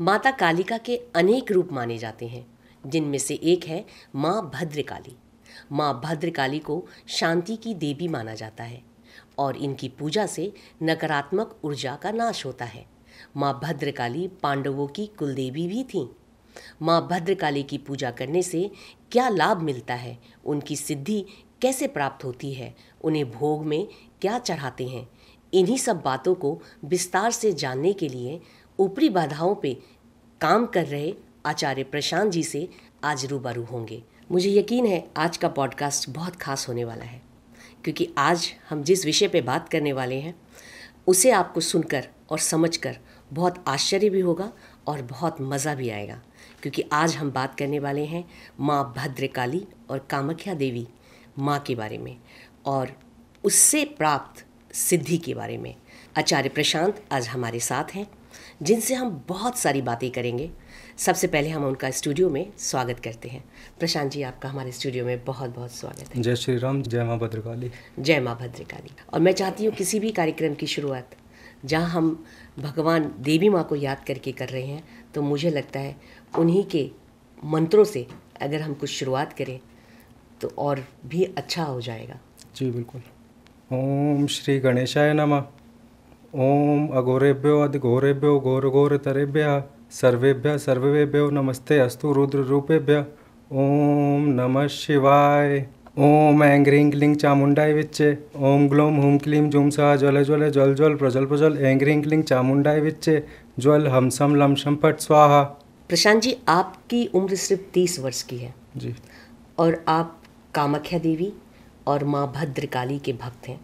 माता कालिका के अनेक रूप माने जाते हैं जिनमें से एक है माँ भद्रकाली माँ भद्रकाली को शांति की देवी माना जाता है और इनकी पूजा से नकारात्मक ऊर्जा का नाश होता है माँ भद्रकाली पांडवों की कुलदेवी भी थीं माँ भद्रकाली की पूजा करने से क्या लाभ मिलता है उनकी सिद्धि कैसे प्राप्त होती है उन्हें भोग में क्या चढ़ाते हैं इन्हीं सब बातों को विस्तार से जानने के लिए ऊपरी बाधाओं पे काम कर रहे आचार्य प्रशांत जी से आज रूबरू होंगे मुझे यकीन है आज का पॉडकास्ट बहुत खास होने वाला है क्योंकि आज हम जिस विषय पे बात करने वाले हैं उसे आपको सुनकर और समझकर बहुत आश्चर्य भी होगा और बहुत मज़ा भी आएगा क्योंकि आज हम बात करने वाले हैं माँ भद्रकाली और कामख्या देवी माँ के बारे में और उससे प्राप्त सिद्धि के बारे में आचार्य प्रशांत आज हमारे साथ हैं जिनसे हम बहुत सारी बातें करेंगे सबसे पहले हम उनका स्टूडियो में स्वागत करते हैं प्रशांत जी आपका हमारे स्टूडियो में बहुत बहुत स्वागत है जय श्री राम जय माँ भद्रकाली जय माँ भद्रकाली और मैं चाहती हूँ किसी भी कार्यक्रम की शुरुआत जहाँ हम भगवान देवी माँ को याद करके कर रहे हैं तो मुझे लगता है उन्हीं के मंत्रों से अगर हम कुछ शुरुआत करें तो और भी अच्छा हो जाएगा जी बिल्कुल ओम श्री गणेशाय नमः ओम अघोरेभ्यो अधिघोरेभ्यो घोर घोर तरेभ्य सर्वेभ्य सर्वेभ्यो नमस्ते अस्तु रुद्र रूपेभ्य ओम नमः शिवाय ओम एंग्रिंग लिंग चामुंडाई विच्चे ओम ग्लोम हुम क्लीम जुम सा ज्वल ज्वल ज्वल ज्वल प्रज्वल प्रज्वल एंग्रिंग लिंग चामुंडाई विच्चे ज्वल लम सम फट स्वाहा प्रशांत जी आपकी उम्र सिर्फ तीस वर्ष की है जी और आप कामाख्या देवी और माँ भद्रकाली के भक्त हैं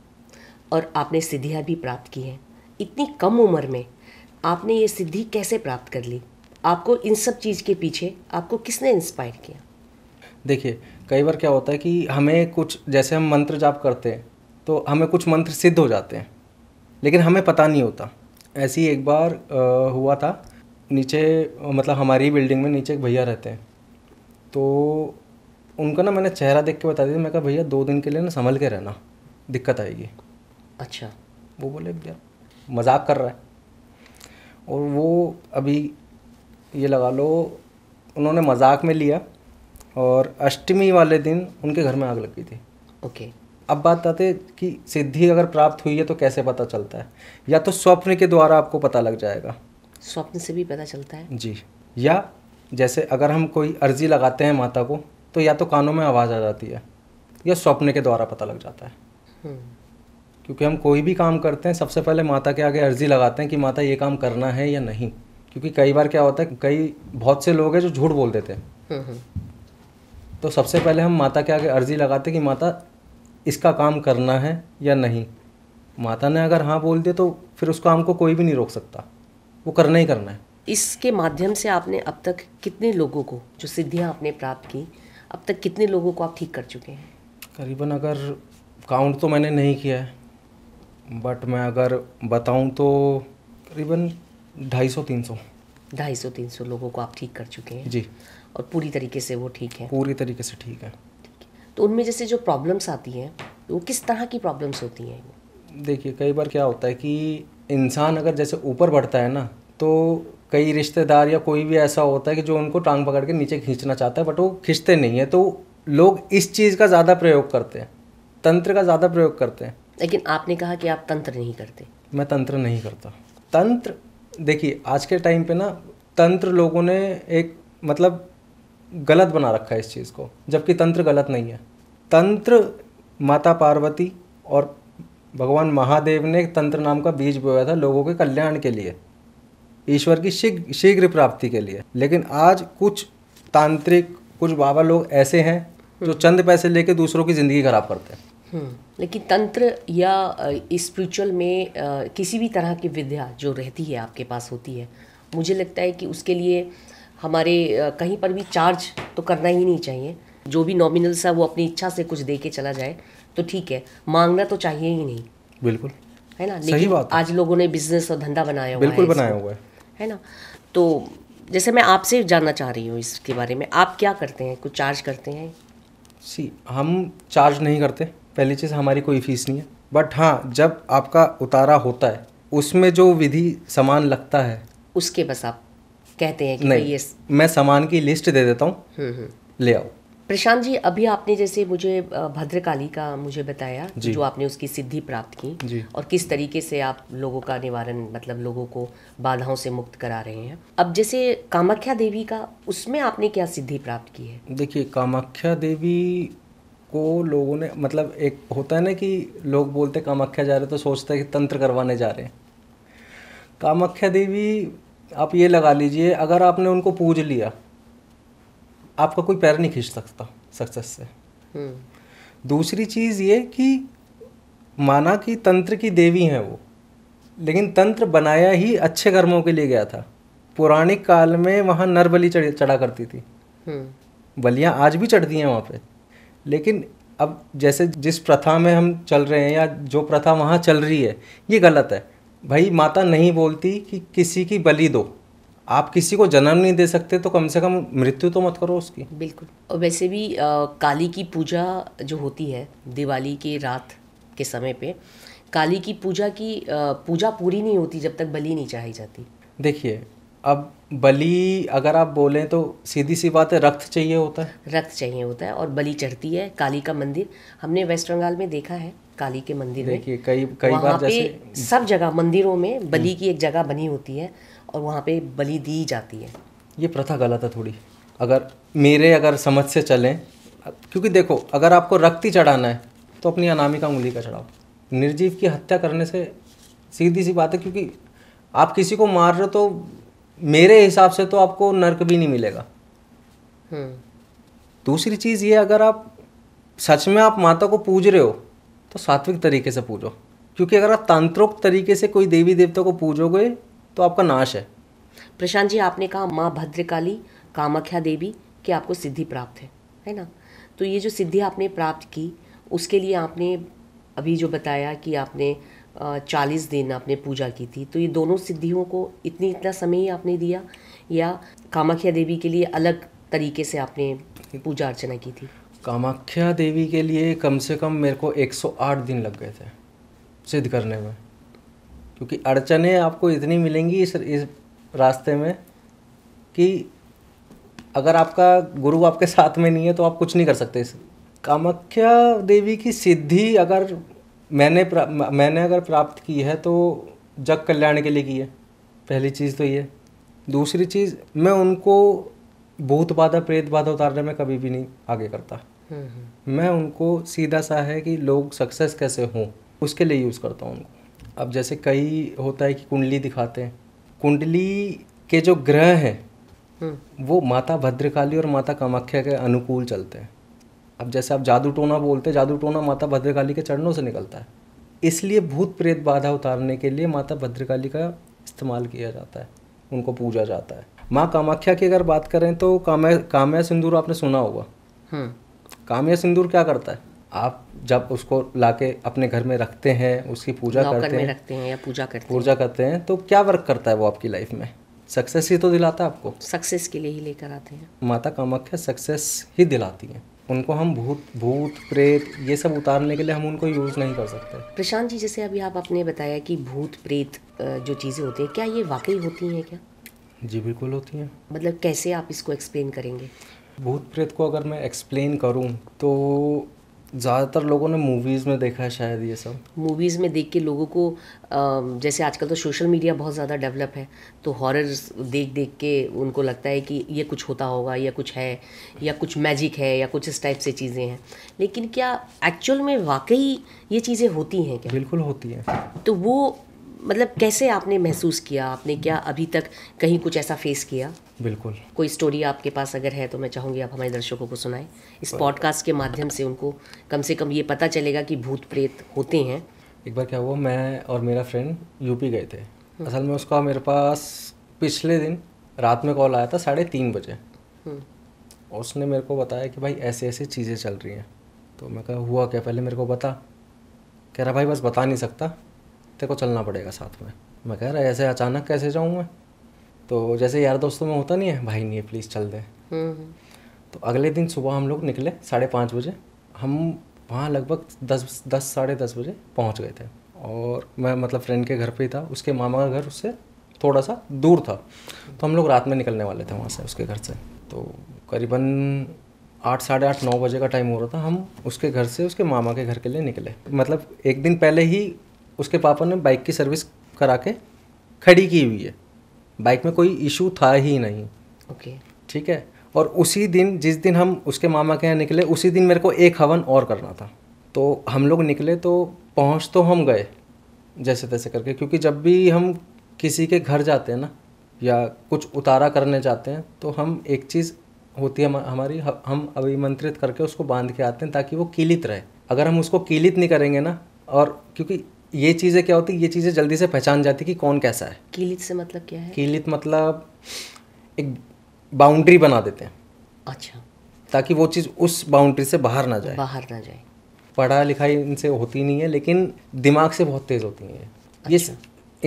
और आपने सिद्धियाँ भी प्राप्त की हैं इतनी कम उम्र में आपने ये सिद्धि कैसे प्राप्त कर ली आपको इन सब चीज़ के पीछे आपको किसने इंस्पायर किया देखिए कई बार क्या होता है कि हमें कुछ जैसे हम मंत्र जाप करते हैं तो हमें कुछ मंत्र सिद्ध हो जाते हैं लेकिन हमें पता नहीं होता ऐसी एक बार आ, हुआ था नीचे मतलब हमारी बिल्डिंग में नीचे एक भैया रहते हैं तो उनका ना मैंने चेहरा देख के बता दिया मैं कहा भैया दो दिन के लिए ना संभल के रहना दिक्कत आएगी अच्छा वो बोले भैया मजाक कर रहा है और वो अभी ये लगा लो उन्होंने मजाक में लिया और अष्टमी वाले दिन उनके घर में आग लग गई थी ओके okay. अब बात आते कि सिद्धि अगर प्राप्त हुई है तो कैसे पता चलता है या तो स्वप्न के द्वारा आपको पता लग जाएगा स्वप्न से भी पता चलता है जी या जैसे अगर हम कोई अर्जी लगाते हैं माता को तो या तो कानों में आवाज़ आ जाती है या स्वप्न के द्वारा पता लग जाता है हम्म। क्योंकि हम कोई भी काम करते हैं सबसे पहले माता के आगे अर्जी लगाते हैं कि माता ये काम करना है या नहीं क्योंकि कई बार क्या होता है कई बहुत से लोग हैं जो झूठ बोल देते हैं हम्म, हम्म। तो सबसे पहले हम माता के आगे अर्जी लगाते हैं कि माता इसका काम करना है या नहीं माता ने अगर हाँ बोल दिया तो फिर उस काम को कोई भी नहीं रोक सकता वो करना ही करना है इसके माध्यम से आपने अब तक कितने लोगों को जो सिद्धियाँ आपने प्राप्त की अब तक कितने लोगों को आप ठीक कर चुके हैं करीबन अगर काउंट तो मैंने नहीं किया है बट मैं अगर बताऊं तो करीबन ढाई सौ तीन सौ ढाई सौ तीन सौ लोगों को आप ठीक कर चुके हैं जी और पूरी तरीके से वो ठीक है पूरी तरीके से ठीक है तो उनमें जैसे जो प्रॉब्लम्स आती हैं वो किस तरह की प्रॉब्लम्स होती हैं देखिए कई बार क्या होता है कि इंसान अगर जैसे ऊपर बढ़ता है ना तो कई रिश्तेदार या कोई भी ऐसा होता है कि जो उनको टांग पकड़ के नीचे खींचना चाहता है बट वो खींचते नहीं है तो लोग इस चीज़ का ज़्यादा प्रयोग करते हैं तंत्र का ज़्यादा प्रयोग करते हैं लेकिन आपने कहा कि आप तंत्र नहीं करते मैं तंत्र नहीं करता तंत्र देखिए आज के टाइम पे ना तंत्र लोगों ने एक मतलब गलत बना रखा है इस चीज़ को जबकि तंत्र गलत नहीं है तंत्र माता पार्वती और भगवान महादेव ने तंत्र नाम का बीज बोया था लोगों के कल्याण के लिए ईश्वर की शीघ्र प्राप्ति के लिए लेकिन आज कुछ तांत्रिक कुछ बाबा लोग ऐसे हैं जो हम्म। चंद पैसे लेके दूसरों की ज़िंदगी खराब करते हैं हम्म। लेकिन तंत्र या स्पिरिचुअल में किसी भी तरह की विद्या जो रहती है आपके पास होती है मुझे लगता है कि उसके लिए हमारे कहीं पर भी चार्ज तो करना ही नहीं चाहिए जो भी नॉमिनल सा वो अपनी इच्छा से कुछ दे के चला जाए तो ठीक है मांगना तो चाहिए ही नहीं बिल्कुल है ना लेकिन सही बात आज लोगों ने बिजनेस और धंधा बनाया हुआ बिल्कुल है बनाया हुआ है है ना तो जैसे मैं आपसे जानना चाह रही हूँ इसके बारे में आप क्या करते हैं कुछ चार्ज करते हैं सी हम चार्ज नहीं करते पहली चीज़ हमारी कोई फीस नहीं है बट हाँ जब आपका उतारा होता है उसमें जो विधि सामान लगता है उसके बस आप कहते हैं कि नहीं ये स... मैं सामान की लिस्ट दे देता हूँ हम्म, हम्म। ले आओ प्रशांत जी अभी आपने जैसे मुझे भद्रकाली का मुझे बताया जो आपने उसकी सिद्धि प्राप्त की और किस तरीके से आप लोगों का निवारण मतलब लोगों को बाधाओं से मुक्त करा रहे हैं अब जैसे कामाख्या देवी का उसमें आपने क्या सिद्धि प्राप्त की है देखिए कामाख्या देवी को लोगों ने मतलब एक होता है ना कि लोग बोलते कामाख्या जा रहे तो सोचते हैं कि तंत्र करवाने जा रहे हैं कामाख्या देवी आप ये लगा लीजिए अगर आपने उनको पूज लिया आपका कोई पैर नहीं खींच सकता सक्सेस से हम्म। दूसरी चीज़ ये कि माना कि तंत्र की देवी हैं वो लेकिन तंत्र बनाया ही अच्छे कर्मों के लिए गया था पौराणिक काल में वहाँ नर बलि चढ़ा करती थी हम्म। बलियाँ आज भी चढ़ती हैं वहाँ पे लेकिन अब जैसे जिस प्रथा में हम चल रहे हैं या जो प्रथा वहाँ चल रही है ये गलत है भाई माता नहीं बोलती कि किसी की बलि दो आप किसी को जन्म नहीं दे सकते तो कम से कम मृत्यु तो मत करो उसकी बिल्कुल और वैसे भी आ, काली की पूजा जो होती है दिवाली के रात के समय पे काली की पूजा की आ, पूजा पूरी नहीं होती जब तक बलि नहीं चाही जाती देखिए अब बलि अगर आप बोलें तो सीधी सी बात है रक्त चाहिए होता है रक्त चाहिए होता है और बलि चढ़ती है काली का मंदिर हमने वेस्ट बंगाल में देखा है काली के मंदिर में कई कई बार जैसे सब जगह मंदिरों में हम्म। बलि की एक जगह बनी होती है और वहाँ पे बलि दी जाती है ये प्रथा गलत है थोड़ी अगर मेरे अगर समझ से चलें क्योंकि देखो अगर आपको रक्त ही चढ़ाना है तो अपनी अनामिका उंगली का चढ़ाओ निर्जीव की हत्या करने से सीधी सी बात है क्योंकि आप किसी को मार रहे हो तो मेरे हिसाब से तो आपको नर्क भी नहीं मिलेगा हम्म। दूसरी चीज़ ये अगर आप सच में आप माता को पूज रहे हो तो सात्विक तरीके से पूजो क्योंकि अगर आप तांत्रिक तरीके से कोई देवी देवता को पूजोगे तो आपका नाश है प्रशांत जी आपने कहा माँ भद्रकाली कामाख्या देवी की आपको सिद्धि प्राप्त है है ना तो ये जो सिद्धि आपने प्राप्त की उसके लिए आपने अभी जो बताया कि आपने चालीस दिन आपने पूजा की थी तो ये दोनों सिद्धियों को इतनी इतना समय ही आपने दिया या कामाख्या देवी के लिए अलग तरीके से आपने पूजा अर्चना की थी कामाख्या देवी के लिए कम से कम मेरे को 108 दिन लग गए थे सिद्ध करने में क्योंकि अड़चने आपको इतनी मिलेंगी इस, इस रास्ते में कि अगर आपका गुरु आपके साथ में नहीं है तो आप कुछ नहीं कर सकते इस कामाख्या देवी की सिद्धि अगर मैंने मैंने अगर प्राप्त की है तो जग कल्याण के लिए की है पहली चीज़ तो ये दूसरी चीज़ मैं उनको भूत बाधा प्रेत बाधा उतारने में कभी भी नहीं आगे करता हम्म, हम्म। मैं उनको सीधा सा है कि लोग सक्सेस कैसे हों उसके लिए यूज़ करता हूँ उनको अब जैसे कई होता है कि कुंडली दिखाते हैं कुंडली के जो ग्रह हैं हम्म। वो माता भद्रकाली और माता कामाख्या के अनुकूल चलते हैं अब जैसे आप जादू टोना बोलते हैं जादू टोना माता भद्रकाली के चरणों से निकलता है इसलिए भूत प्रेत बाधा उतारने के लिए माता भद्रकाली का इस्तेमाल किया जाता है उनको पूजा जाता है माँ कामाख्या की अगर बात करें तो काम्या काम्या सिंदूर आपने सुना होगा हम्म। काम्या सिंदूर क्या करता है आप जब उसको लाके अपने घर में रखते हैं उसकी पूजा करते हैं रखते हैं या पूजा करते हैं पूजा करते हैं तो क्या वर्क करता है वो आपकी लाइफ में सक्सेस ही तो दिलाता है आपको सक्सेस के लिए ही लेकर आते हैं माता कामाख्या सक्सेस ही दिलाती हैं उनको हम भूत भूत प्रेत ये सब उतारने के लिए हम उनको यूज़ नहीं कर सकते प्रशांत जी जैसे अभी आप आपने बताया कि भूत प्रेत जो चीज़ें होती हैं क्या ये वाकई होती हैं क्या जी बिल्कुल होती हैं मतलब कैसे आप इसको एक्सप्लेन करेंगे भूत प्रेत को अगर मैं एक्सप्लेन करूं तो ज़्यादातर लोगों ने मूवीज़ में देखा है शायद ये सब मूवीज़ में देख के लोगों को जैसे आजकल तो सोशल मीडिया बहुत ज़्यादा डेवलप है तो हॉरर्स देख देख के उनको लगता है कि ये कुछ होता होगा या कुछ है या कुछ मैजिक है या कुछ इस टाइप से चीज़ें हैं लेकिन क्या एक्चुअल में वाकई ये चीज़ें होती हैं क्या बिल्कुल होती हैं तो वो मतलब कैसे आपने महसूस किया आपने क्या अभी तक कहीं कुछ ऐसा फेस किया बिल्कुल कोई स्टोरी आपके पास अगर है तो मैं चाहूँगी आप हमारे दर्शकों को सुनाएं इस पॉडकास्ट के माध्यम से उनको कम से कम ये पता चलेगा कि भूत प्रेत होते हैं एक बार क्या हुआ मैं और मेरा फ्रेंड यूपी गए थे हम्म। असल में उसका मेरे पास पिछले दिन रात में कॉल आया था साढ़े तीन बजे और हम्म। उसने मेरे को बताया कि भाई ऐसी ऐसी चीज़ें चल रही हैं तो मैं कहा हुआ क्या पहले मेरे को बता कह रहा भाई बस बता नहीं सकता तेरे को चलना पड़ेगा साथ में मैं कह रहा ऐसे अचानक कैसे जाऊँ मैं तो जैसे यार दोस्तों में होता नहीं है भाई नहीं है प्लीज़ चल दें हम्म। तो अगले दिन सुबह हम लोग निकले साढ़े पाँच बजे हम वहाँ लगभग दस दस साढ़े दस बजे पहुँच गए थे और मैं मतलब फ्रेंड के घर पे ही था उसके मामा का घर उससे थोड़ा सा दूर था तो हम लोग रात में निकलने वाले थे वहाँ से उसके घर से तो करीबन आठ साढ़े आठ नौ बजे का टाइम हो रहा था हम उसके घर से उसके मामा के घर के लिए निकले मतलब एक दिन पहले ही उसके पापा ने बाइक की सर्विस करा के खड़ी की हुई है बाइक में कोई इशू था ही नहीं ओके okay. ठीक है और उसी दिन जिस दिन हम उसके मामा के यहाँ निकले उसी दिन मेरे को एक हवन और करना था तो हम लोग निकले तो पहुँच तो हम गए जैसे तैसे करके क्योंकि जब भी हम किसी के घर जाते हैं ना या कुछ उतारा करने जाते हैं तो हम एक चीज़ होती है हमारी हम अभिमंत्रित करके उसको बांध के आते हैं ताकि वो कीलित रहे अगर हम उसको कीलित नहीं करेंगे ना और क्योंकि ये चीज़ें क्या होती है ये चीज़ें जल्दी से पहचान जाती कि कौन कैसा है कीलित से मतलब क्या है कीलित मतलब एक बाउंड्री बना देते हैं अच्छा ताकि वो चीज़ उस बाउंड्री से बाहर ना जाए बाहर ना जाए पढ़ा लिखाई इनसे होती नहीं है लेकिन दिमाग से बहुत तेज़ होती हैं ये अच्छा।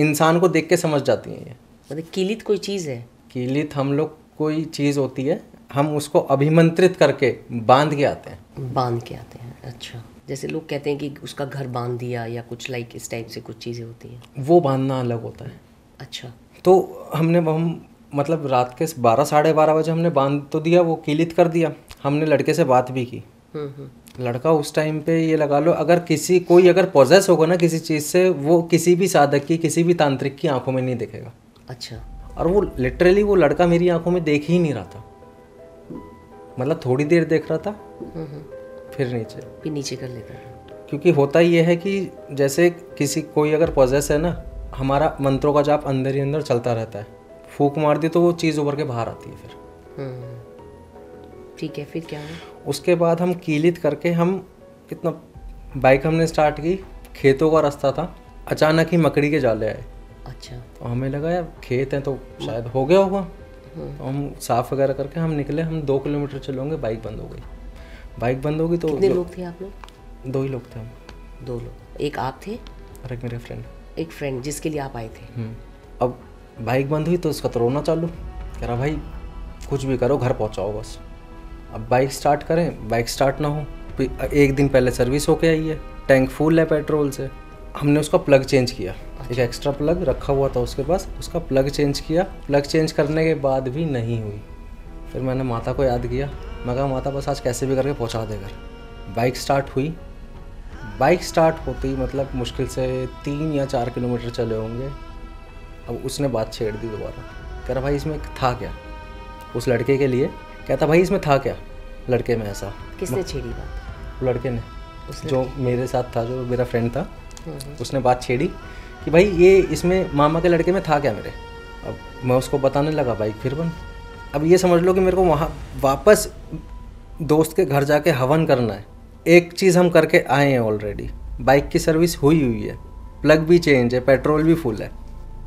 इंसान को देख के समझ जाती हैं ये मतलब कीलित कोई चीज़ है कीलित हम लोग कोई चीज़ होती है हम उसको अभिमंत्रित करके बांध के आते हैं बांध के आते हैं अच्छा जैसे लोग कहते हैं कि उसका घर बांध दिया या कुछ लाइक इस टाइप से कुछ चीज़ें होती हैं वो बांधना अलग होता है अच्छा तो हमने हम मतलब रात के बारह साढ़े बारह बजे हमने बांध तो दिया वो किलित कर दिया हमने लड़के से बात भी की हम्म, हम्म। लड़का उस टाइम पे ये लगा लो अगर किसी कोई अगर पोजेस होगा ना किसी चीज़ से वो किसी भी साधक की किसी भी तांत्रिक की आंखों में नहीं देखेगा अच्छा और वो लिटरली वो लड़का मेरी आंखों में देख ही नहीं रहा था मतलब थोड़ी देर देख रहा था हम्म, फिर नीचे फिर नीचे कर लेता है क्योंकि होता ये है कि जैसे किसी कोई अगर पॉजेस है ना हमारा मंत्रों का जाप अंदर ही अंदर चलता रहता है फूक मार दी तो वो चीज़ उभर के बाहर आती है फिर हम्म। ठीक है फिर क्या है उसके बाद हम कीलित करके हम कितना बाइक हमने स्टार्ट की खेतों का रास्ता था अचानक ही मकड़ी के जाले आए अच्छा तो हमें लगा यार खेत हैं तो शायद हो गया होगा हम्म। तो हम साफ वगैरह करके हम निकले हम दो किलोमीटर चलोगे बाइक बंद हो गई बाइक बंद होगी तो कितने लोग थे आप लोग दो ही लोग थे हम दो लोग एक आप थे और एक मेरे फ्रेंड एक फ्रेंड जिसके लिए आप आए थे हम्म। अब बाइक बंद हुई तो उसका तो रोना चालू कह रहा भाई कुछ भी करो घर पहुंचाओ बस अब बाइक स्टार्ट करें बाइक स्टार्ट ना हो एक दिन पहले सर्विस होके आई है टैंक फुल है पेट्रोल से हमने उसका प्लग चेंज किया एक एक्स्ट्रा अच्छा। प्लग रखा हुआ था उसके पास उसका प्लग चेंज किया प्लग चेंज करने के बाद भी नहीं हुई फिर मैंने माता को याद किया मैं कहा माता बस आज कैसे भी करके पहुंचा दे घर बाइक स्टार्ट हुई बाइक स्टार्ट होती मतलब मुश्किल से तीन या चार किलोमीटर चले होंगे अब उसने बात छेड़ दी दोबारा कह रहा भाई इसमें था क्या उस लड़के के लिए कहता भाई इसमें था क्या लड़के में ऐसा किसने छेड़ी बात लड़के ने लड़के जो मेरे साथ था जो मेरा फ्रेंड था हम्म, हम्म। उसने बात छेड़ी कि भाई ये इसमें मामा के लड़के में था क्या मेरे अब मैं उसको बताने लगा बाइक फिर बंद अब ये समझ लो कि मेरे को वहाँ वापस दोस्त के घर जाके हवन करना है एक चीज़ हम करके आए हैं ऑलरेडी बाइक की सर्विस हुई हुई है प्लग भी चेंज है पेट्रोल भी फुल है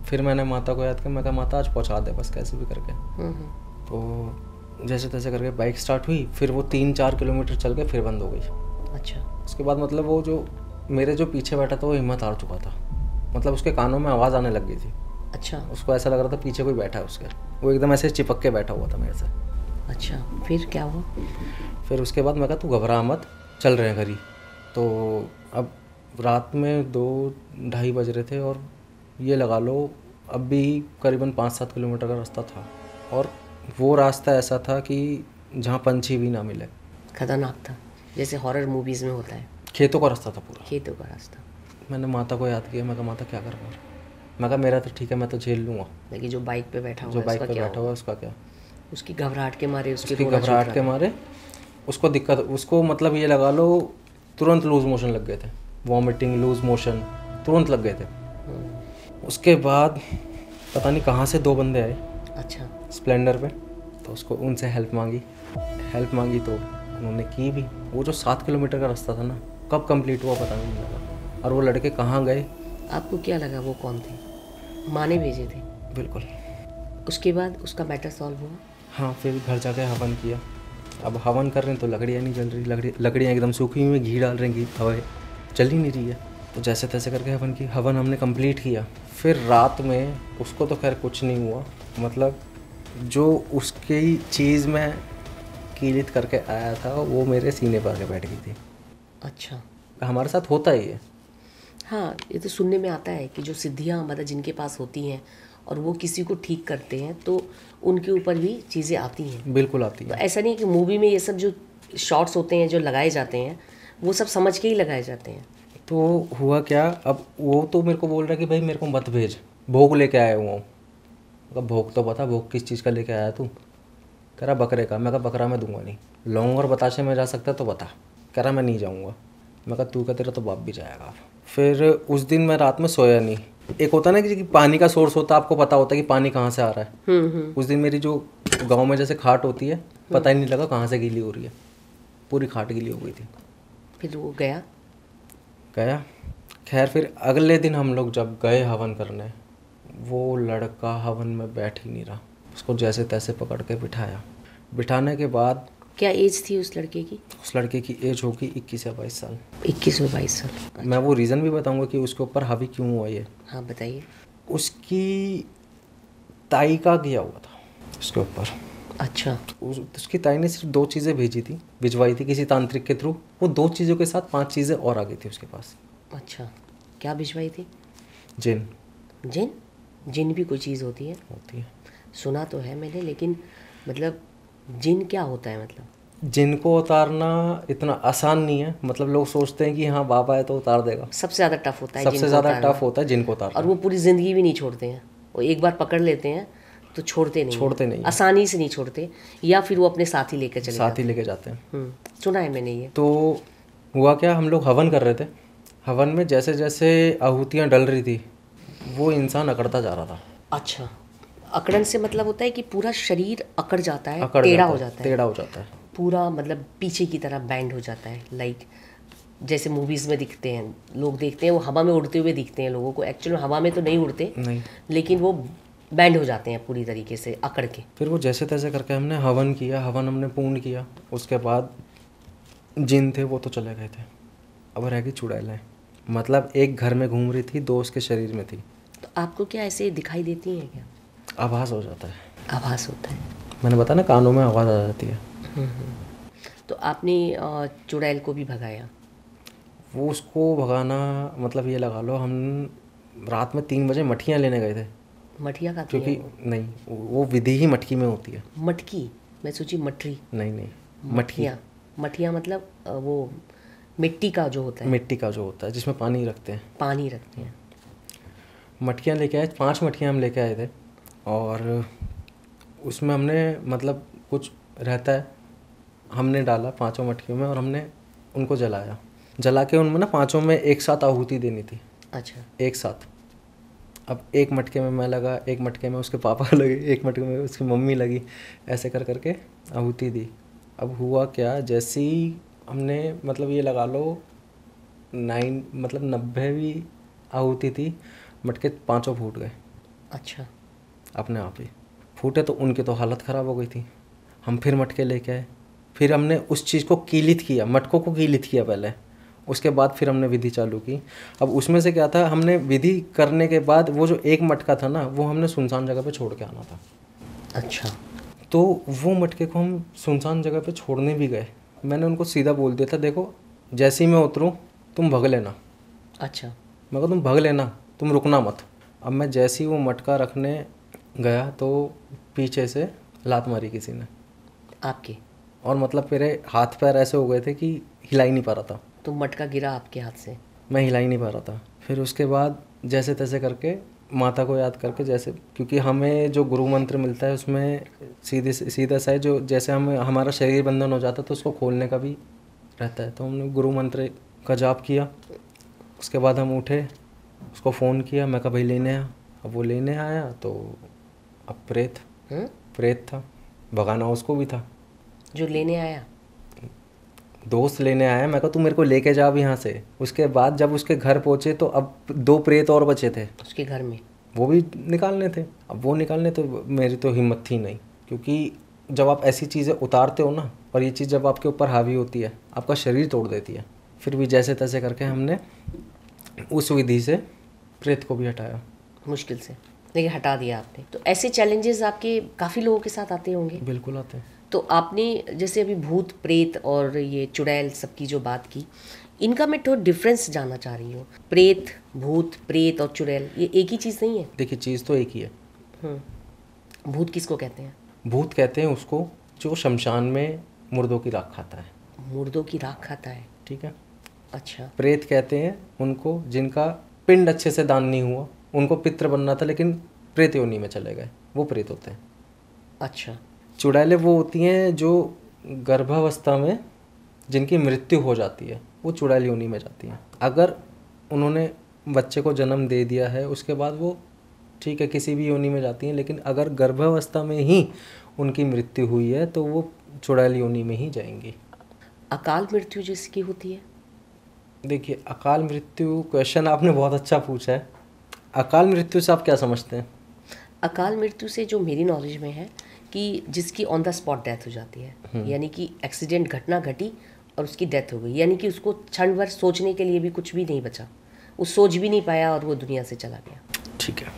फिर मैंने माता को याद किया मैं कहा माता आज पहुँचा दे बस कैसे भी करके हम्म, हम्म। तो जैसे तैसे करके बाइक स्टार्ट हुई फिर वो तीन चार किलोमीटर चल के फिर बंद हो गई अच्छा उसके बाद मतलब वो जो मेरे जो पीछे बैठा था वो हिम्मत हार चुका था मतलब उसके कानों में आवाज़ आने लग गई थी अच्छा उसको ऐसा लग रहा था पीछे कोई बैठा है उसके वो एकदम ऐसे चिपक के बैठा हुआ था मेरे से अच्छा फिर क्या हुआ फिर उसके बाद मैं कहा तू घबरा मत चल रहे हैं घर ही तो अब रात में दो ढाई बज रहे थे और ये लगा लो अब भी करीबन पाँच सात किलोमीटर का रास्ता था और वो रास्ता ऐसा था कि जहाँ पंछी भी ना मिले खतरनाक था जैसे हॉरर मूवीज़ में होता है खेतों का रास्ता था पूरा खेतों का रास्ता मैंने माता को याद किया मैं कहा माता क्या कर पा रहा मैं कहा मेरा तो ठीक है मैं तो झेल लूंगा लेकिन जो बाइक पे बैठा हुआ जो बाइक पे बैठा हुआ उसका क्या उसकी घबराहट के मारे उसकी घबराहट के मारे उसको दिक्कत उसको मतलब ये लगा लो तुरंत लूज मोशन लग गए थे वॉमिटिंग लूज मोशन तुरंत लग गए थे हम्म। उसके बाद पता नहीं कहाँ से दो बंदे आए अच्छा स्प्लेंडर पे तो उसको उनसे हेल्प मांगी हेल्प मांगी तो उन्होंने की भी वो जो सात किलोमीटर का रास्ता था ना कब कंप्लीट हुआ पता नहीं लगा और वो लड़के कहाँ गए आपको क्या लगा वो कौन थे माँ ने भेजे थे बिल्कुल उसके बाद उसका मैटर सॉल्व हुआ हाँ फिर घर जाकर हवन किया अब हवन कर रहे हैं तो लकड़ियाँ नहीं जल रही लकड़ी लकड़ियाँ एकदम सूखी हुई घी डाल रही घी हवा चल ही नहीं रही है तो जैसे तैसे करके हवन की हवन हमने कंप्लीट किया फिर रात में उसको तो खैर कुछ नहीं हुआ मतलब जो उसके ही चीज़ में कीलित करके आया था वो मेरे सीने पर आके बैठ गई थी अच्छा हमारे साथ होता ही है हाँ ये तो सुनने में आता है कि जो सिद्धियाँ मतलब जिनके पास होती हैं और वो किसी को ठीक करते हैं तो उनके ऊपर भी चीज़ें आती हैं बिल्कुल आती हैं तो ऐसा नहीं कि मूवी में ये सब जो शॉट्स होते हैं जो लगाए जाते हैं वो सब समझ के ही लगाए जाते हैं तो हुआ क्या अब वो तो मेरे को बोल रहा है कि भाई मेरे को मत भेज भोग लेके आया हुआ हूँ भोग तो बता भोग किस चीज़ का लेके आया तू कह रहा बकरे का मैं कहा बकरा मैं दूंगा नहीं लौंग और बताशे में जा सकता तो बता कह रहा मैं नहीं जाऊँगा मैं कहा तू का तेरा तो बाप भी जाएगा फिर उस दिन मैं रात में सोया नहीं एक होता ना कि पानी का सोर्स होता है आपको पता होता है कि पानी कहाँ से आ रहा है हम्म, हम्म। उस दिन मेरी जो गाँव में जैसे खाट होती है हम्म। पता ही नहीं लगा कहाँ से गीली हो रही है पूरी खाट गीली हो गई थी फिर वो गया गया खैर फिर अगले दिन हम लोग जब गए हवन करने वो लड़का हवन में बैठ ही नहीं रहा उसको जैसे तैसे पकड़ के बिठाया बिठाने के बाद क्या एज थी उस लड़के की उस लड़के की एज होगी इक्कीस या बाईस साल इक्कीस या बाईस साल मैं वो रीज़न भी बताऊंगा कि उसके ऊपर हावी क्यों हुआ ये हाँ बताइए उसकी ताई का गया हुआ था उसके ऊपर अच्छा उस, उसकी ताई ने सिर्फ दो चीज़ें भेजी थी भिजवाई थी किसी तांत्रिक के थ्रू वो दो चीज़ों के साथ पांच चीज़ें और आ गई थी उसके पास अच्छा क्या भिजवाई थी जिन जिन जिन भी कोई चीज़ होती है होती है सुना तो है मैंने लेकिन मतलब जिन क्या होता है मतलब जिन को उतारना इतना आसान नहीं है मतलब लोग सोचते हैं कि हाँ बाबा है तो उतार देगा सबसे ज़्यादा टफ होता है सबसे ज़्यादा टफ होता है जिनको उतार और वो पूरी ज़िंदगी भी नहीं छोड़ते हैं वो एक बार पकड़ लेते हैं तो छोड़ते नहीं छोड़ते नहीं आसानी से नहीं छोड़ते या फिर वो अपने साथ ही लेकर चले साथ ही लेके जाते हैं हम्म, सुना है मैंने ये तो हुआ क्या हम लोग हवन कर रहे थे हवन में जैसे जैसे आहूतियाँ डल रही थी वो इंसान अकड़ता जा रहा था अच्छा अकड़न से मतलब होता है कि पूरा शरीर अकड़ जाता है टेढ़ा हो जाता है टेढ़ा हो जाता है पूरा मतलब पीछे की तरह बैंड हो जाता है लाइक जैसे मूवीज़ में दिखते हैं लोग देखते हैं वो हवा में उड़ते हुए दिखते हैं लोगों को एक्चुअल हवा में तो नहीं उड़ते नहीं। लेकिन वो बैंड हो जाते हैं पूरी तरीके से अकड़ के फिर वो जैसे तैसे करके हमने हवन किया हवन हमने पूर्ण किया उसके बाद जिन थे वो तो चले गए थे अब रह गई चुड़ैलें मतलब एक घर में घूम रही थी दो उसके शरीर में थी तो आपको क्या ऐसे दिखाई देती हैं क्या आभास हो जाता है आभास होता है मैंने बताया ना कानों में आवाज़ आ जाती है हम्म, हम्म। तो आपने चुड़ैल को भी भगाया वो उसको भगाना मतलब ये लगा लो हम रात में तीन बजे मठियाँ लेने गए थे मठिया का क्योंकि नहीं वो विधि ही मटकी में होती है मटकी मैं सोची मटरी नहीं नहीं मठिया मठिया मतलब वो मिट्टी का जो होता है मिट्टी का जो होता है जिसमें पानी रखते हैं पानी रखते हैं मटकियाँ लेके आए पांच मटकियाँ हम लेके आए थे और उसमें हमने मतलब कुछ रहता है हमने डाला पांचों मटकियों में और हमने उनको जलाया जला के उनमें ना पांचों में एक साथ आहूति देनी थी अच्छा एक साथ अब एक मटके में मैं लगा एक मटके में उसके पापा लगे एक मटके में उसकी मम्मी लगी ऐसे कर करके आहूति दी अब हुआ क्या जैसे ही हमने मतलब ये लगा लो नाइन मतलब नब्बेवीं आहूति थी मटके पाँचों फूट गए अच्छा अपने आप ही फूटे तो उनकी तो हालत ख़राब हो गई थी हम फिर मटके लेके आए फिर हमने उस चीज़ को कीलित किया मटकों को कीलित किया पहले उसके बाद फिर हमने विधि चालू की अब उसमें से क्या था हमने विधि करने के बाद वो जो एक मटका था ना वो हमने सुनसान जगह पे छोड़ के आना था अच्छा तो वो मटके को हम सुनसान जगह पे छोड़ने भी गए मैंने उनको सीधा बोल दिया था देखो जैसे ही मैं उतरूँ तुम भग लेना अच्छा मगर तुम भग लेना तुम रुकना मत अब मैं जैसे ही वो मटका रखने गया तो पीछे से लात मारी किसी ने आपके और मतलब मेरे हाथ पैर ऐसे हो गए थे कि हिला ही नहीं पा रहा था तो मटका गिरा आपके हाथ से मैं हिला ही नहीं पा रहा था फिर उसके बाद जैसे तैसे करके माता को याद करके जैसे क्योंकि हमें जो गुरु मंत्र मिलता है उसमें सीधे सीधा सा है जो जैसे हम हमारा शरीर बंधन हो जाता है तो उसको खोलने का भी रहता है तो हमने गुरु मंत्र का जाप किया उसके बाद हम उठे उसको फ़ोन किया मैं कभी लेने आया अब वो लेने आया तो अब प्रेत हम्म? प्रेत था भगाना उसको भी था जो लेने आया दोस्त लेने आया मैं कहा तू मेरे को लेके जा अब यहाँ से उसके बाद जब उसके घर पहुँचे तो अब दो प्रेत और बचे थे उसके घर में वो भी निकालने थे अब वो निकालने तो मेरी तो हिम्मत थी नहीं क्योंकि जब आप ऐसी चीज़ें उतारते हो ना और ये चीज़ जब आपके ऊपर हावी होती है आपका शरीर तोड़ देती है फिर भी जैसे तैसे करके हमने उस विधि से प्रेत को भी हटाया मुश्किल से लेकिन हटा दिया आपने तो ऐसे चैलेंजेस आपके काफ़ी लोगों के साथ आते होंगे बिल्कुल आते हैं तो आपने जैसे अभी भूत प्रेत और ये चुड़ैल सबकी जो बात की इनका मैं थोड़ा डिफरेंस जानना चाह रही हूँ प्रेत भूत प्रेत और चुड़ैल ये एक ही चीज़ नहीं है देखिए चीज़ तो एक ही है हम्म। भूत किसको कहते हैं भूत कहते हैं उसको जो शमशान में मुर्दों की राख खाता है मुर्दों की राख खाता है ठीक है अच्छा प्रेत कहते हैं उनको जिनका पिंड अच्छे से दान नहीं हुआ उनको पित्र बनना था लेकिन प्रेत योनि में चले गए वो प्रेत होते हैं अच्छा चुड़ैलें वो होती हैं जो गर्भावस्था में जिनकी मृत्यु हो जाती है वो चुड़ैल योनि में जाती हैं अगर उन्होंने बच्चे को जन्म दे दिया है उसके बाद वो ठीक है किसी भी योनि में जाती हैं लेकिन अगर गर्भावस्था में ही उनकी मृत्यु हुई है तो वो चुड़ैल योनि में ही जाएंगी अकाल मृत्यु जिसकी होती है देखिए अकाल मृत्यु क्वेश्चन आपने बहुत अच्छा पूछा है अकाल मृत्यु से आप क्या समझते हैं अकाल मृत्यु से जो मेरी नॉलेज में है कि जिसकी ऑन द स्पॉट डेथ हो जाती है हम्म। यानी कि एक्सीडेंट घटना घटी और उसकी डेथ हो गई यानी कि उसको क्षण भर सोचने के लिए भी कुछ भी नहीं बचा वो सोच भी नहीं पाया और वो दुनिया से चला गया ठीक है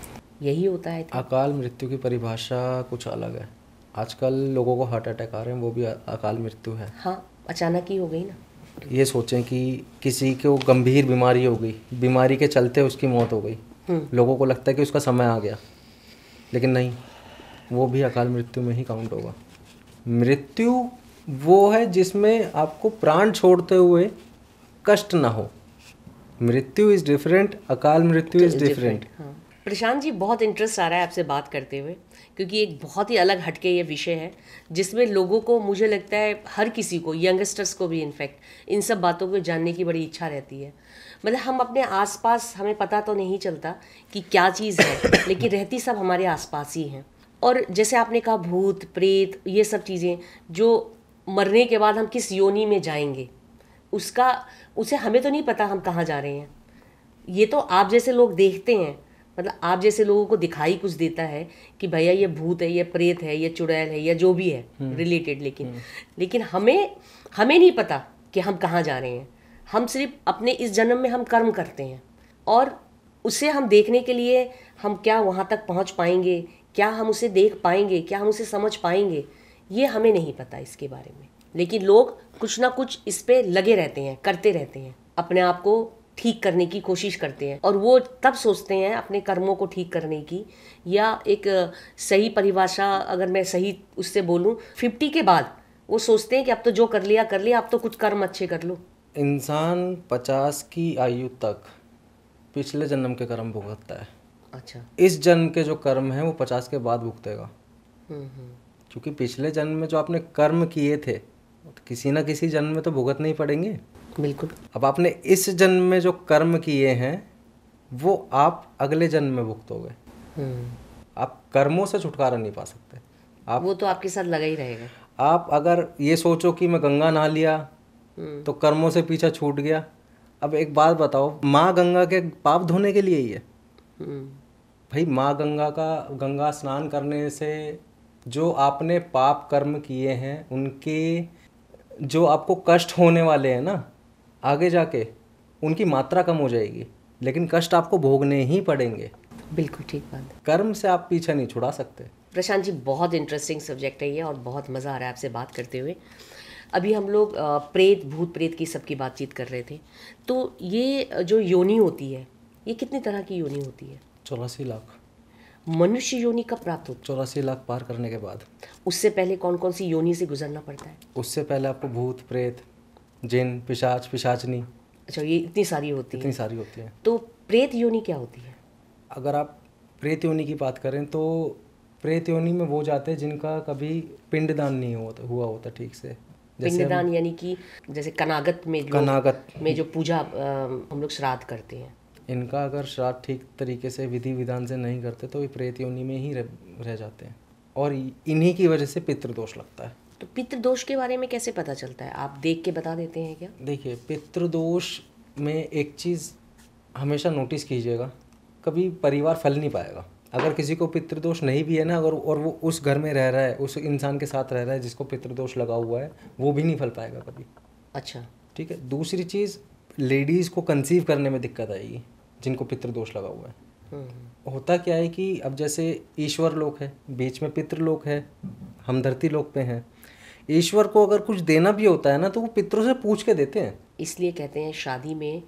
यही होता है अकाल मृत्यु की परिभाषा कुछ अलग है आजकल लोगों को हार्ट अटैक आ रहे हैं वो भी अकाल मृत्यु है हाँ अचानक ही हो गई ना ये सोचें कि किसी को गंभीर बीमारी हो गई बीमारी के चलते उसकी मौत हो गई लोगों को लगता है कि उसका समय आ गया लेकिन नहीं वो भी अकाल मृत्यु में ही काउंट होगा मृत्यु वो है जिसमें आपको प्राण छोड़ते हुए कष्ट ना हो मृत्यु इज डिफरेंट अकाल मृत्यु इज डिफरेंट हाँ। प्रशांत जी बहुत इंटरेस्ट आ रहा है आपसे बात करते हुए क्योंकि एक बहुत ही अलग हटके ये विषय है जिसमें लोगों को मुझे लगता है हर किसी को यंगस्टर्स को भी इनफैक्ट इन सब बातों को जानने की बड़ी इच्छा रहती है मतलब हम अपने आसपास हमें पता तो नहीं चलता कि क्या चीज़ है लेकिन रहती सब हमारे आसपास ही हैं और जैसे आपने कहा भूत प्रेत ये सब चीज़ें जो मरने के बाद हम किस योनि में जाएंगे उसका उसे हमें तो नहीं पता हम कहाँ जा रहे हैं ये तो आप जैसे लोग देखते हैं मतलब आप जैसे लोगों को दिखाई कुछ देता है कि भैया ये भूत है ये प्रेत है ये चुड़ैल है या जो भी है रिलेटेड हम्म। लेकिन हम्म। लेकिन हमें हमें नहीं पता कि हम कहाँ जा रहे हैं हम सिर्फ अपने इस जन्म में हम कर्म करते हैं और उसे हम देखने के लिए हम क्या वहाँ तक पहुँच पाएंगे क्या हम उसे देख पाएंगे क्या हम उसे समझ पाएंगे ये हमें नहीं पता इसके बारे में लेकिन लोग कुछ ना कुछ इस पर लगे रहते हैं करते रहते हैं अपने आप को ठीक करने की कोशिश करते हैं और वो तब सोचते हैं अपने कर्मों को ठीक करने की या एक सही परिभाषा अगर मैं सही उससे बोलूँ फिफ्टी के बाद वो सोचते हैं कि अब तो जो कर लिया कर लिया अब तो कुछ कर्म अच्छे कर लो इंसान पचास की आयु तक पिछले जन्म के कर्म भुगतता है अच्छा इस जन्म के जो कर्म है वो पचास के बाद भुगतेगा हम्म, हम्म। क्योंकि पिछले जन्म में जो आपने कर्म किए थे किसी ना किसी जन्म में तो भुगतने ही पड़ेंगे बिल्कुल अब आपने इस जन्म में जो कर्म किए हैं वो आप अगले जन्म में भुगतोगे हम्म। आप कर्मों से छुटकारा नहीं पा सकते आप वो तो आपके साथ लगा ही रहेगा आप अगर ये सोचो कि मैं गंगा नहा लिया तो कर्मों से पीछा छूट गया अब एक बात बताओ माँ गंगा के पाप धोने के लिए ही है भाई माँ गंगा का गंगा स्नान करने से जो आपने पाप कर्म किए हैं उनके जो आपको कष्ट होने वाले हैं ना आगे जाके उनकी मात्रा कम हो जाएगी लेकिन कष्ट आपको भोगने ही पड़ेंगे बिल्कुल ठीक बात कर्म से आप पीछा नहीं छुड़ा सकते प्रशांत जी बहुत इंटरेस्टिंग सब्जेक्ट है ये और बहुत मज़ा आ रहा है आपसे बात करते हुए अभी हम लोग प्रेत भूत प्रेत की सबकी बातचीत कर रहे थे तो ये जो योनि होती है ये कितनी तरह की योनि होती है चौरासी लाख मनुष्य योनि कब प्राप्त होती है चौरासी लाख पार करने के बाद उससे पहले कौन कौन सी योनि से गुजरना पड़ता है उससे पहले आपको भूत प्रेत जिन पिशाच पिशाचनी अच्छा ये इतनी सारी होती है इतनी सारी होती है तो प्रेत योनि क्या होती है अगर आप प्रेत योनि की बात करें तो प्रेत योनि में वो जाते हैं जिनका कभी पिंडदान नहीं हुआ हुआ होता ठीक से पिंडदान यानी कि जैसे कनागत में जो कनागत में जो पूजा हम लोग श्राद्ध करते हैं इनका अगर श्राद्ध ठीक तरीके से विधि विधान से नहीं करते तो ये प्रेत योनि में ही रह, रह जाते हैं और इन्हीं की वजह से पितृदोष लगता है तो पितृदोष के बारे में कैसे पता चलता है आप देख के बता देते हैं क्या देखिए पितृदोष में एक चीज़ हमेशा नोटिस कीजिएगा कभी परिवार फल नहीं पाएगा अगर किसी को पितृदोष नहीं भी है ना अगर और वो उस घर में रह रहा है उस इंसान के साथ रह रहा है जिसको पितृदोष लगा हुआ है वो भी नहीं फल पाएगा कभी अच्छा ठीक है दूसरी चीज़ लेडीज़ को कंसीव करने में दिक्कत आएगी जिनको पितृदोष लगा हुआ है हम्म, हम्म। होता क्या है कि अब जैसे ईश्वर लोग है बीच में पितृ लोग है हम धरती लोग पे हैं ईश्वर को अगर कुछ देना भी होता है ना तो वो पितरों से पूछ के देते हैं इसलिए कहते हैं शादी में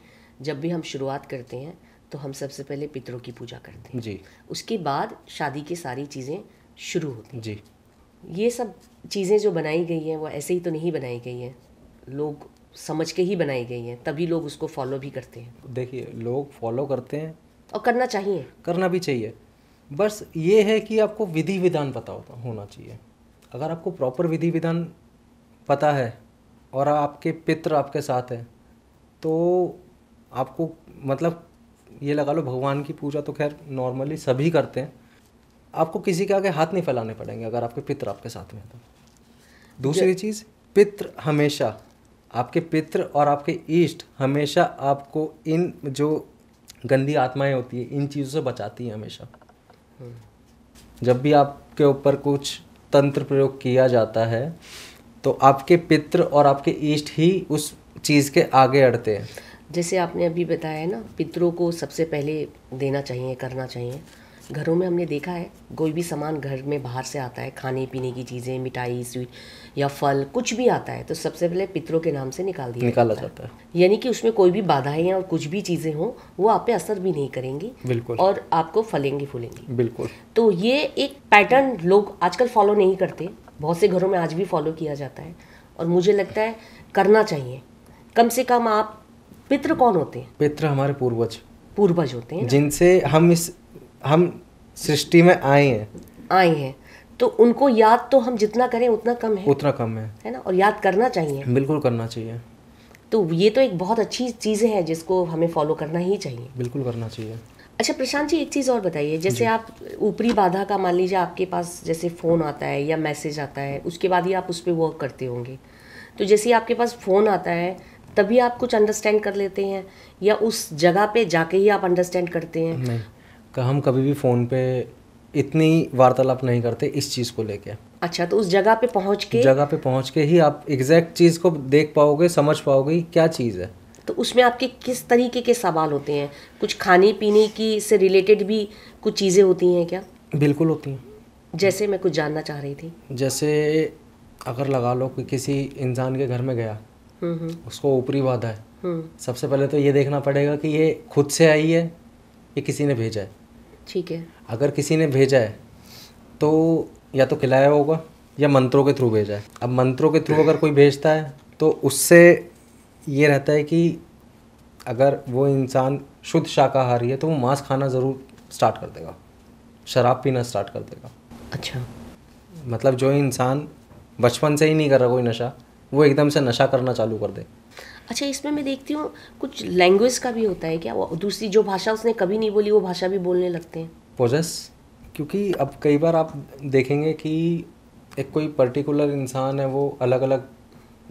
जब भी हम शुरुआत करते हैं तो हम सबसे पहले पितरों की पूजा करते हैं जी उसके बाद शादी की सारी चीज़ें शुरू होती हैं जी ये सब चीज़ें जो बनाई गई हैं वो ऐसे ही तो नहीं बनाई गई हैं लोग समझ के ही बनाई गई हैं तभी लोग उसको फॉलो भी करते हैं देखिए लोग फॉलो करते हैं और करना चाहिए करना भी चाहिए बस ये है कि आपको विधि विधान पता होता होना चाहिए अगर आपको प्रॉपर विधि विधान पता है और आपके पित्र आपके साथ हैं तो आपको मतलब ये लगा लो भगवान की पूजा तो खैर नॉर्मली सभी करते हैं आपको किसी के आगे हाथ नहीं फैलाने पड़ेंगे अगर आपके पित्र आपके साथ में तो दूसरी चीज़ पित्र हमेशा आपके पित्र और आपके ईष्ट हमेशा आपको इन जो गंदी आत्माएं होती है इन चीज़ों से बचाती हैं हमेशा हम्म। जब भी आपके ऊपर कुछ तंत्र प्रयोग किया जाता है तो आपके पित्र और आपके ईष्ट ही उस चीज़ के आगे अड़ते हैं जैसे आपने अभी बताया है ना पितरों को सबसे पहले देना चाहिए करना चाहिए घरों में हमने देखा है कोई भी सामान घर में बाहर से आता है खाने पीने की चीज़ें मिठाई स्वीट या फल कुछ भी आता है तो सबसे पहले पितरों के नाम से निकाल दिया निकाला जाता है, है। यानी कि उसमें कोई भी बाधाएं और कुछ भी चीज़ें हों वो आप पे असर भी नहीं करेंगी बिल्कुल और आपको फलेंगी फूलेंगी बिल्कुल तो ये एक पैटर्न लोग आजकल फॉलो नहीं करते बहुत से घरों में आज भी फॉलो किया जाता है और मुझे लगता है करना चाहिए कम से कम आप पितृ कौन होते हैं पितृ हमारे पूर्वज पूर्वज होते हैं जिनसे हम इस हम सृष्टि में आए हैं आए हैं तो उनको याद तो हम जितना करें उतना कम है उतना कम है है ना और याद करना चाहिए बिल्कुल करना चाहिए तो ये तो एक बहुत अच्छी चीज है जिसको हमें फॉलो करना ही चाहिए बिल्कुल करना चाहिए अच्छा प्रशांत जी एक चीज़ और बताइए जैसे आप ऊपरी बाधा का मान लीजिए आपके पास जैसे फ़ोन आता है या मैसेज आता है उसके बाद ही आप उस पर वर्क करते होंगे तो जैसे आपके पास फ़ोन आता है तभी आप कुछ अंडरस्टैंड कर लेते हैं या उस जगह पे जाके ही आप अंडरस्टैंड करते हैं नहीं हम कभी भी फ़ोन पे इतनी वार्तालाप नहीं करते इस चीज़ को लेके अच्छा तो उस जगह पे पहुंच के जगह पे पहुंच के ही आप एग्जैक्ट चीज़ को देख पाओगे समझ पाओगे क्या चीज़ है तो उसमें आपके किस तरीके के सवाल होते हैं कुछ खाने पीने की से रिलेटेड भी कुछ चीज़ें होती हैं क्या बिल्कुल होती हैं जैसे मैं कुछ जानना चाह रही थी जैसे अगर लगा लो कि किसी इंसान के घर में गया उसको ऊपरी बाधा है हम्म। सबसे पहले तो ये देखना पड़ेगा कि ये खुद से आई है या किसी ने भेजा है ठीक है अगर किसी ने भेजा है तो या तो खिलाया होगा या मंत्रों के थ्रू भेजा है अब मंत्रों के थ्रू अगर कोई भेजता है तो उससे ये रहता है कि अगर वो इंसान शुद्ध शाकाहारी है तो वो मांस खाना ज़रूर स्टार्ट कर देगा शराब पीना स्टार्ट कर देगा अच्छा मतलब जो इंसान बचपन से ही नहीं कर रहा कोई नशा वो एकदम से नशा करना चालू कर दे अच्छा इसमें मैं देखती हूँ कुछ लैंग्वेज का भी होता है क्या वो दूसरी जो भाषा उसने कभी नहीं बोली वो भाषा भी बोलने लगते हैं पोजेस क्योंकि अब कई बार आप देखेंगे कि एक कोई पर्टिकुलर इंसान है वो अलग अलग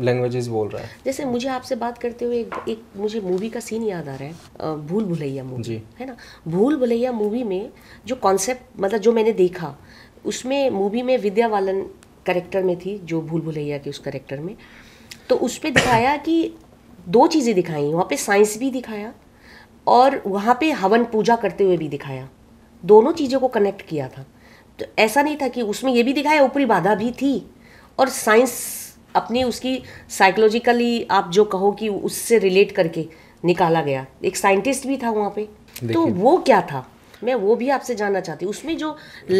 लैंग्वेजेस बोल रहा है जैसे मुझे आपसे बात करते हुए एक, एक मुझे मूवी का सीन याद आ रहा है भूल भुलैया मूवी है ना भूल भुलैया मूवी में जो कॉन्सेप्ट मतलब जो मैंने देखा उसमें मूवी में विद्या बालन करेक्टर में थी जो भूल भुलैया के उस करेक्टर में तो उस पर दिखाया कि दो चीज़ें दिखाई वहाँ पे साइंस भी दिखाया और वहाँ पे हवन पूजा करते हुए भी दिखाया दोनों चीज़ों को कनेक्ट किया था तो ऐसा नहीं था कि उसमें ये भी दिखाया ऊपरी बाधा भी थी और साइंस अपनी उसकी साइकोलॉजिकली आप जो कहो कि उससे रिलेट करके निकाला गया एक साइंटिस्ट भी था वहाँ पे तो वो क्या था मैं वो भी आपसे जानना चाहती हूँ उसमें जो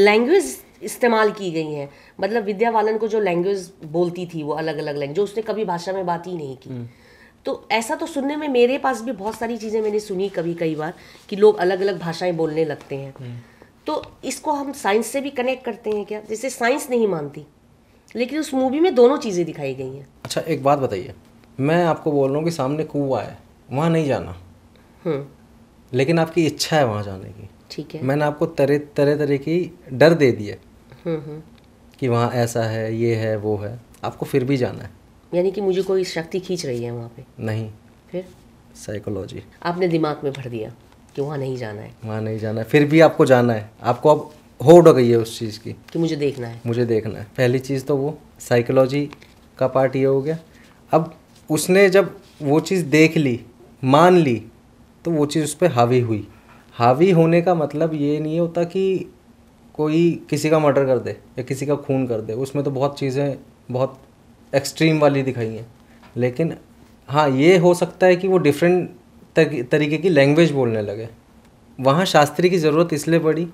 लैंग्वेज इस्तेमाल की गई हैं मतलब विद्या बालन को जो लैंग्वेज बोलती थी वो अलग अलग लैंग्वेज उसने कभी भाषा में बात ही नहीं की हम्म। तो ऐसा तो सुनने में मेरे पास भी बहुत सारी चीज़ें मैंने सुनी कभी कई बार कि लोग अलग अलग भाषाएं बोलने लगते हैं हम्म। तो इसको हम साइंस से भी कनेक्ट करते हैं क्या जैसे साइंस नहीं मानती लेकिन उस मूवी में दोनों चीज़ें दिखाई गई हैं अच्छा एक बात बताइए मैं आपको बोल रहा हूँ कि सामने कुआ है वहाँ नहीं जाना हम्म। लेकिन आपकी इच्छा है वहाँ जाने की ठीक है मैंने आपको तरह तरह तरह की डर दे दिया है कि वहाँ ऐसा है ये है वो है आपको फिर भी जाना है यानी कि मुझे कोई शक्ति खींच रही है वहाँ पे नहीं फिर साइकोलॉजी आपने दिमाग में भर दिया कि वहाँ नहीं जाना है वहाँ नहीं जाना है फिर भी आपको जाना है आपको अब होड हो गई है उस चीज़ की कि मुझे देखना है मुझे देखना है पहली चीज़ तो वो साइकोलॉजी का पार्ट ये हो गया अब उसने जब वो चीज़ देख ली मान ली तो वो चीज़ उस पर हावी हुई हावी होने का मतलब ये नहीं होता कि कोई किसी का मर्डर कर दे या किसी का खून कर दे उसमें तो बहुत चीज़ें बहुत एक्सट्रीम वाली दिखाई हैं लेकिन हाँ ये हो सकता है कि वो डिफरेंट तरीके की लैंग्वेज बोलने लगे वहाँ शास्त्री की ज़रूरत इसलिए पड़ी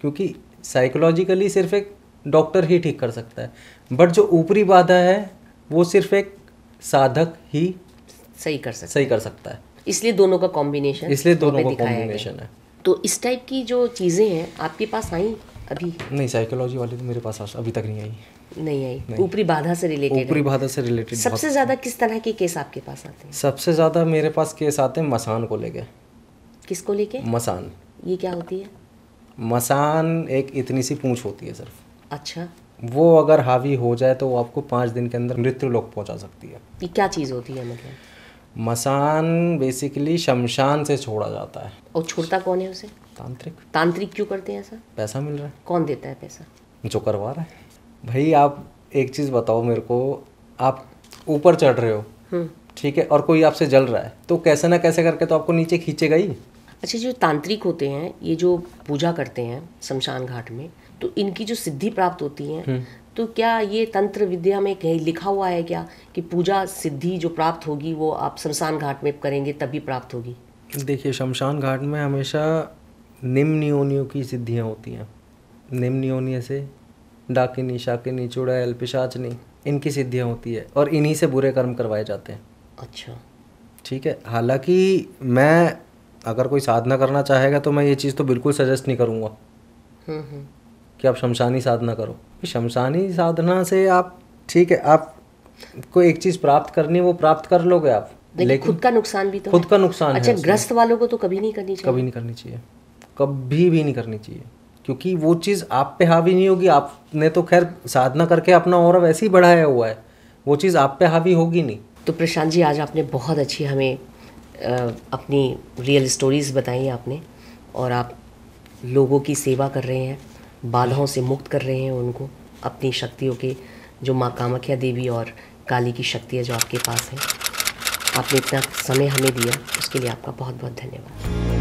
क्योंकि साइकोलॉजिकली सिर्फ एक डॉक्टर ही ठीक कर सकता है बट जो ऊपरी बाधा है वो सिर्फ एक साधक ही सही कर सकता सही कर सकता है इसलिए दोनों का कॉम्बिनेशन इसलिए दोनों का कॉम्बिनेशन है तो इस टाइप की जो चीज़ें हैं आपके पास आई अभी नहीं साइकोलॉजी वाली तो मेरे पास अभी तक नहीं आई नहीं आई ऊपरी बाधा से रिलेटेड ऊपरी बाधा से रिलेटेड सबसे ज़्यादा किस तरह के केस आपके पास आते हैं सबसे ज़्यादा मेरे पास केस आते हैं मसान को लेके किसको लेके मसान ये क्या होती है मसान एक इतनी सी पूँछ होती है सिर्फ अच्छा वो अगर हावी हो जाए तो वो आपको पाँच दिन के अंदर मृत्यु लोग पहुँचा सकती है ये क्या चीज़ होती है मतलब मसान बेसिकली शमशान से छोड़ा जाता है और छोड़ता कौन है उसे तांत्रिक तांत्रिक क्यों करते हैं ऐसा पैसा मिल रहा है कौन देता है पैसा जो करवा रहा है भाई आप एक चीज़ बताओ मेरे को आप ऊपर चढ़ रहे हो हम्म। ठीक है और कोई आपसे जल रहा है तो कैसे ना कैसे करके तो आपको नीचे खींचेगा ही अच्छा जो तांत्रिक होते हैं ये जो पूजा करते हैं शमशान घाट में तो इनकी जो सिद्धि प्राप्त होती है हम्म। तो क्या ये तंत्र विद्या में कहीं लिखा हुआ है क्या कि पूजा सिद्धि जो प्राप्त होगी वो आप शमशान घाट में करेंगे तभी प्राप्त होगी देखिए शमशान घाट में हमेशा निम्न योनियों की सिद्धियाँ होती हैं निम्न योनिय से डाकिनी शाकिनी चुड़ैल पिशाचनी इनकी सिद्धियाँ होती है और इन्हीं से बुरे कर्म करवाए जाते हैं अच्छा ठीक है हालांकि मैं अगर कोई साधना करना चाहेगा तो मैं ये चीज़ तो बिल्कुल सजेस्ट नहीं करूँगा हम्म, हम्म। कि आप शमशानी साधना करो शमशानी साधना से आप ठीक है आप को एक चीज़ प्राप्त करनी वो प्राप्त कर लोगे आप लेकिन खुद का नुकसान भी तो खुद का नुकसान अच्छा ग्रस्त वालों को तो कभी नहीं करनी चाहिए कभी नहीं करनी चाहिए कभी भी नहीं करनी चाहिए क्योंकि वो चीज़ आप पे हावी नहीं होगी आपने तो खैर साधना करके अपना और वैसे ही बढ़ाया हुआ है वो चीज़ आप पे हावी होगी नहीं तो प्रशांत जी आज आपने बहुत अच्छी हमें अपनी रियल स्टोरीज़ बताई आपने और आप लोगों की सेवा कर रहे हैं बाधाओं से मुक्त कर रहे हैं उनको अपनी शक्तियों के जो माँ कामाख्या देवी और काली की शक्तियाँ जो आपके पास हैं आपने इतना समय हमें दिया उसके लिए आपका बहुत बहुत धन्यवाद